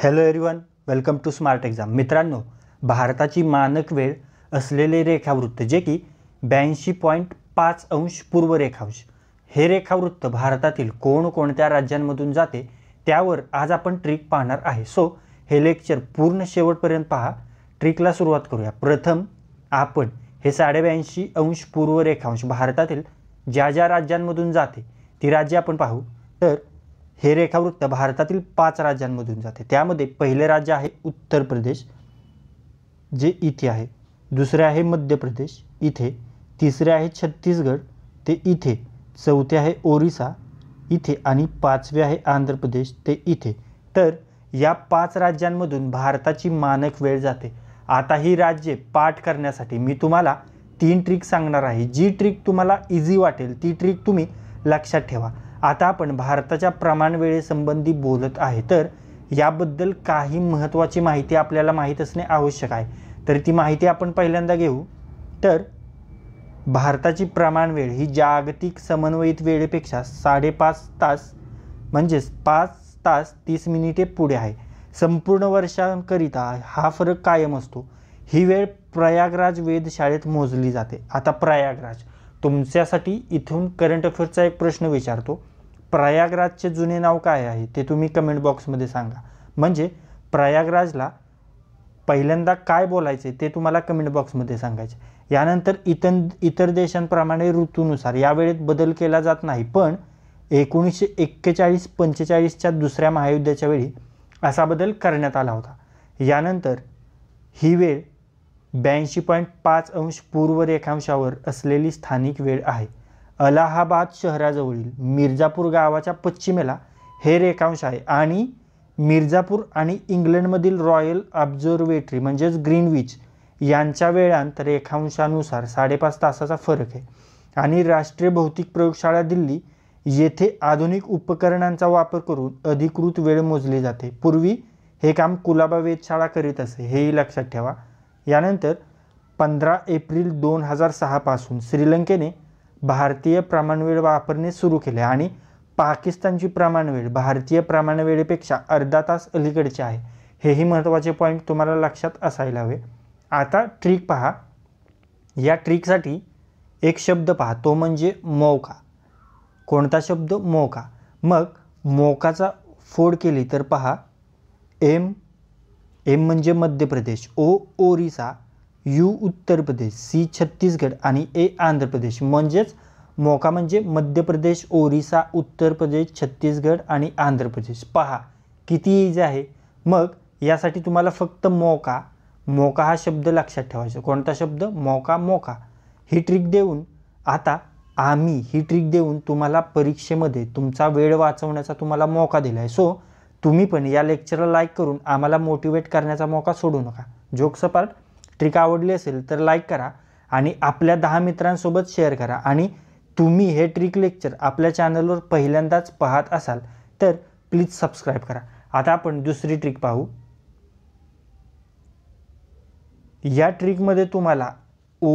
hello everyone welcome to smart exam मित्रांनो भारताची मानक वेळ असलेले रेखावृत्त जे की ब्याऐंशी पॉईंट पाच अंश पूर्व रेखांश हे रेखावृत्त भारतातील कोण कोणत्या राज्यांमधून जाते त्यावर आज आपण ट्रिक पाहणार आहे सो हे लेक्चर पूर्ण शेवटपर्यंत पहा ट्रिकला सुरुवात करूया प्रथम आपण हे साडेब्याऐंशी अंश पूर्व रेखांश भारतातील ज्या ज्या राज्यांमधून जाते ती राज्य आपण पाहू तर हे रेखावृत्त भारतातील पाच राज्यांमधून जाते त्यामध्ये पहिले राज्य आहे उत्तर प्रदेश जे इथे आहे दुसरे आहे मध्य प्रदेश इथे तिसरे आहे छत्तीसगड ते इथे चौथे आहे ओरिसा इथे आणि पाचवे आहे आंध्र प्रदेश ते इथे तर या पाच राज्यांमधून भारताची मानक वेळ जाते आता ही राज्ये पाठ करण्यासाठी मी तुम्हाला तीन ट्रिक सांगणार आहे जी ट्रिक तुम्हाला इझी वाटेल ती ट्रिक तुम्ही लक्षात ठेवा आता आपण भारताच्या प्रमाण वेळेसंबंधी बोलत आहे तर याबद्दल काही महत्त्वाची माहिती आपल्याला माहीत असणे आवश्यक आहे तर ती माहिती आपण पहिल्यांदा घेऊ तर भारताची प्रमाण वेळ ही जागतिक समन्वयित वेळेपेक्षा साडेपाच तास म्हणजेच पाच तास तीस मिनिटे पुढे आहे संपूर्ण वर्षांकरिता हा फरक कायम असतो ही वेळ प्रयागराज वेधशाळेत मोजली जाते आता प्रयागराज तुमच्यासाठी इथून करंट अफेअरचा एक प्रश्न विचारतो प्रयागराजचे जुने नाव काय आहे ते तुम्ही कमेंट बॉक्समध्ये सांगा म्हणजे प्रयागराजला पहिल्यांदा काय बोलायचे ते तुम्हाला कमेंट बॉक्समध्ये सांगायचे यानंतर इतर इतर देशांप्रमाणे ऋतूनुसार यावेळेत बदल केला जात नाही पण एकोणीसशे एक्केचाळीस पंचेचाळीसच्या दुसऱ्या महायुद्धाच्या वेळी असा बदल करण्यात आला होता यानंतर ही वेळ ब्याऐंशी पॉईंट पाच अंश पूर्व रेखांशावर असलेली स्थानिक वेळ आहे अलाहाबाद शहराजवळील मिर्जापूर गावाच्या पश्चिमेला हे रेखांश आहे आणि मिर्जापूर आणि इंग्लंडमधील रॉयल ऑब्झर्वेटरी म्हणजेच ग्रीनविच यांच्या वेळांत रेखांशानुसार साडेपाच तासाचा फरक आहे आणि राष्ट्रीय भौतिक प्रयोगशाळा दिल्ली येथे आधुनिक उपकरणांचा वापर करून अधिकृत वेळ मोजली जाते पूर्वी हे काम कुलाबा वेधशाळा करीत असे हेही लक्षात ठेवा यानंतर पंधरा एप्रिल दोन हजार सहापासून श्रीलंकेने भारतीय प्रमाणवेळ वापरणे सुरू केले आणि पाकिस्तानची प्रमाणवेळ भारतीय प्रमाणवेळेपेक्षा अर्धा तास अलीकडचे आहे हेही महत्त्वाचे पॉईंट तुम्हाला लक्षात असायला हवे आता ट्रिक पहा या ट्रिकसाठी एक शब्द पहा तो म्हणजे मौका कोणता शब्द मोका मग मोकाचा फोड केली तर पहा एम एम म्हणजे मध्य प्रदेश ओ ओरिसा यू उत्तर प्रदेश सी छत्तीसगड आणि ए आंध्र प्रदेश म्हणजेच मोका म्हणजे मध्य प्रदेश ओरिसा उत्तर प्रदेश छत्तीसगड आणि आंध्र प्रदेश पहा किती इजी आहे मग यासाठी तुम्हाला फक्त मोका मोका हा शब्द लक्षात ठेवायचा कोणता शब्द मोका मोका ही ट्रिक देऊन आता आम्ही ही ट्रिक देऊन तुम्हाला परीक्षेमध्ये तुमचा वेळ वाचवण्याचा तुम्हाला मौका दिला आहे सो तुम्ही पण या लेक्चरला लाईक करून आम्हाला मोटिवेट करण्याचा मौका सोडू नका जोक सपाट ट्रिक आवडली असेल तर लाईक करा आणि आपल्या दहा मित्रांसोबत शेअर करा आणि तुम्ही हे ट्रिक लेक्चर आपल्या चॅनलवर पहिल्यांदाच पाहत असाल तर प्लीज सबस्क्राईब करा आता आपण दुसरी ट्रिक पाहू या ट्रिकमध्ये तुम्हाला ओ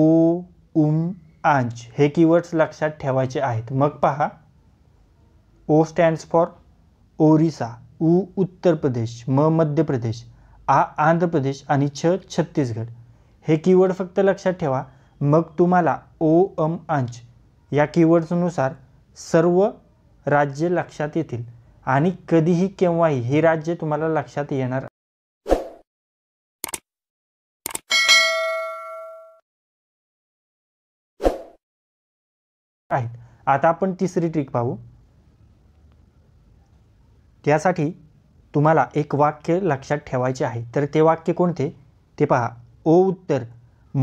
उम आंच हे कीवर्ड्स लक्षात ठेवायचे आहेत मग पहा ओ स्टँड्स फॉर ओरिसा उ उत्तर प्रदेश म मध्य प्रदेश आ आंध्र प्रदेश आणि छ छत्तीसगड हे कीवर्ड फक्त लक्षात ठेवा मग तुम्हाला ओ अम आंच या कीवर्ड्सनुसार सर्व राज्य लक्षात येतील आणि कधीही केव्हाही हे राज्य तुम्हाला लक्षात येणार आहेत आता आपण तिसरी ट्रिक पाहू त्यासाठी तुम्हाला एक वाक्य लक्षात ठेवायचे आहे तर ते वाक्य कोणते ते पहा ओ उत्तर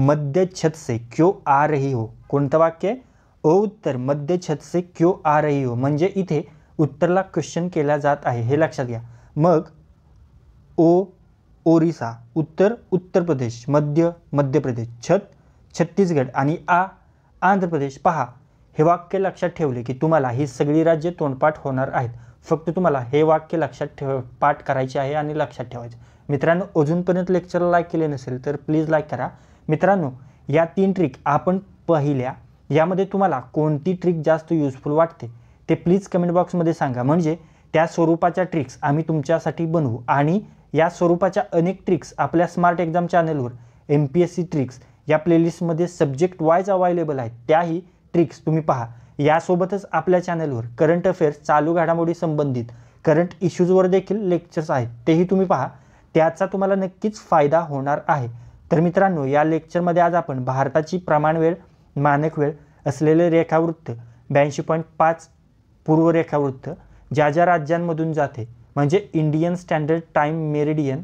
मध्य छत से क्यो आ रही हो कोणतं वाक्य ओ उत्तर मध्य छत से क्यो आ रही हो म्हणजे इथे उत्तरला क्वेश्चन केला जात आहे हे लक्षात घ्या मग ओ ओरिसा उत्तर उत्तर प्रदेश मध्य मध्य प्रदेश छत छत्तीसगड आणि आ आंध्र प्रदेश पहा हे वाक्य लक्षात ठेवले की तुम्हाला ही सगळी राज्य तोंडपाठ होणार आहेत फक्त तुम्हाला हे वाक्य लक्षात ठेव पाठ करायचे आहे आणि लक्षात ठेवायचे मित्रांनो अजूनपर्यंत लेक्चरला लाईक केले नसेल तर प्लीज लाईक करा मित्रांनो या तीन ट्रिक आपण पहिल्या यामध्ये तुम्हाला कोणती ट्रिक जास्त युजफुल वाटते ते प्लीज कमेंट बॉक्समध्ये सांगा म्हणजे त्या स्वरूपाच्या ट्रिक्स आम्ही तुमच्यासाठी बनवू आणि या स्वरूपाच्या अनेक ट्रिक्स आपल्या स्मार्ट एक्झाम चॅनलवर M P S C tricks या प्लेलिस्टमध्ये सब्जेक्ट वाईज अवायलेबल आहेत त्याही ट्रिक्स तुम्ही पहा यासोबतच आपल्या चॅनलवर करंट अफेअर्स चालू घडामोडी संबंधित करंट इश्यूजवर देखील लेक्चर्स आहेत तेही तुम्ही पहा त्याचा तुम्हाला नक्कीच फायदा होणार आहे तर मित्रांनो या लेक्चरमध्ये आज आपण भारताची प्रमाणवेळ मानक वेळ असलेले रेखावृत्त ब्याऐंशी पॉईंट पाच पूर्व रेखावृत्त ज्या ज्या राज्यांमधून जाते म्हणजे इंडियन स्टँडर्ड टाईम मेरिडियन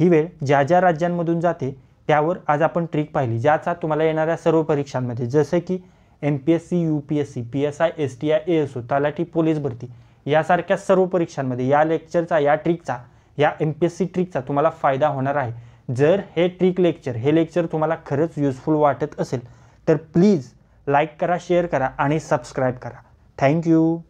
ही वेळ ज्या ज्या राज्यांमधून जाते त्यावर आज आपण ट्रिक पाहिली ज्याचा तुम्हाला येणाऱ्या सर्व परीक्षांमध्ये जसे की M P S C U P S C P S I S T I S O तलाठी पोलीस भरती यासारख्या सर्व परीक्षांमध्ये या लेक्चरचा या ट्रिकचा या एम पी एस सी ट्रिकचा तुम्हाला फायदा होणार आहे जर हे ट्रिक लेक्चर हे लेक्चर तुम्हाला खरंच युजफुल वाटत असेल तर प्लीज लाईक करा शेअर करा आणि सबस्क्राईब करा थँक्यू